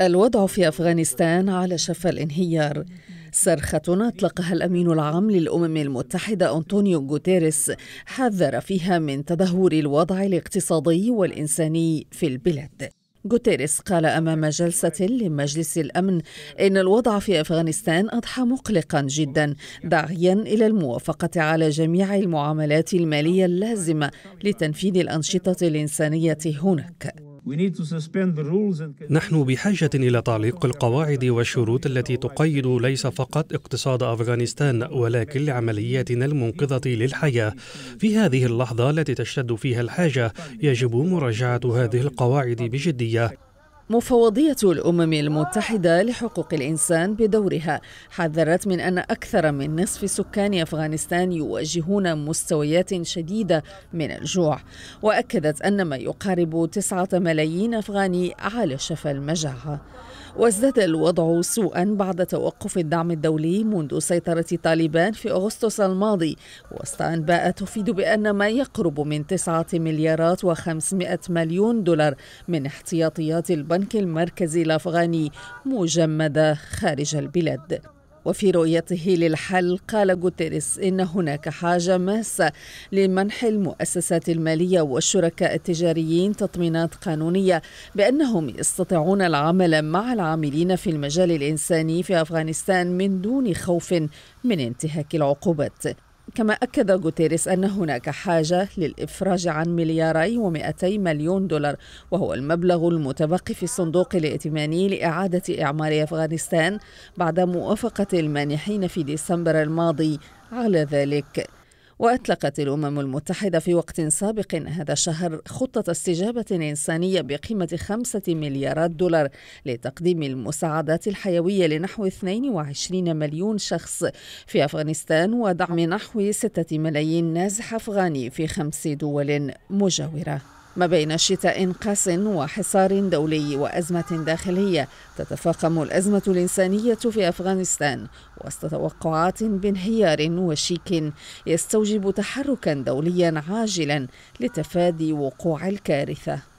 الوضع في افغانستان على شفا الانهيار صرخة أطلقها الأمين العام للأمم المتحدة أنطونيو غوتيريس حذر فيها من تدهور الوضع الاقتصادي والإنساني في البلاد غوتيريس قال أمام جلسة لمجلس الأمن إن الوضع في أفغانستان أضحى مقلقا جدا داعيا إلى الموافقة على جميع المعاملات المالية اللازمة لتنفيذ الأنشطة الإنسانية هناك نحن بحاجة إلى تعليق القواعد والشروط التي تقيد ليس فقط اقتصاد أفغانستان ولكن لعملياتنا المنقذة للحياة. في هذه اللحظة التي تشتد فيها الحاجة يجب مراجعة هذه القواعد بجدية. مفوضية الأمم المتحدة لحقوق الإنسان بدورها حذرت من أن أكثر من نصف سكان أفغانستان يواجهون مستويات شديدة من الجوع وأكدت أن ما يقارب تسعة ملايين أفغاني على شفا المجاعة وازداد الوضع سوءا بعد توقف الدعم الدولي منذ سيطرة طالبان في أغسطس الماضي وسط أنباء تفيد بأن ما يقرب من تسعة مليارات وخمسمائة مليون دولار من احتياطيات البنك البنك المركزي الافغاني مجمده خارج البلاد وفي رؤيته للحل قال غوتيريس ان هناك حاجه ماسه لمنح المؤسسات الماليه والشركاء التجاريين تطمينات قانونيه بانهم يستطيعون العمل مع العاملين في المجال الانساني في افغانستان من دون خوف من انتهاك العقوبات كما أكد غوتيريس أن هناك حاجة للإفراج عن ملياري و200 مليون دولار وهو المبلغ المتبقي في الصندوق الائتماني لإعادة إعمار أفغانستان بعد موافقة المانحين في ديسمبر الماضي على ذلك وأطلقت الأمم المتحدة في وقت سابق هذا الشهر خطة استجابة إنسانية بقيمة خمسة مليارات دولار لتقديم المساعدات الحيوية لنحو 22 مليون شخص في أفغانستان ودعم نحو ستة ملايين نازح أفغاني في خمس دول مجاورة ما بين شتاء قاس وحصار دولي وأزمة داخلية تتفاقم الأزمة الإنسانية في أفغانستان وسط توقعات بانهيار وشيك يستوجب تحركا دوليا عاجلا لتفادي وقوع الكارثة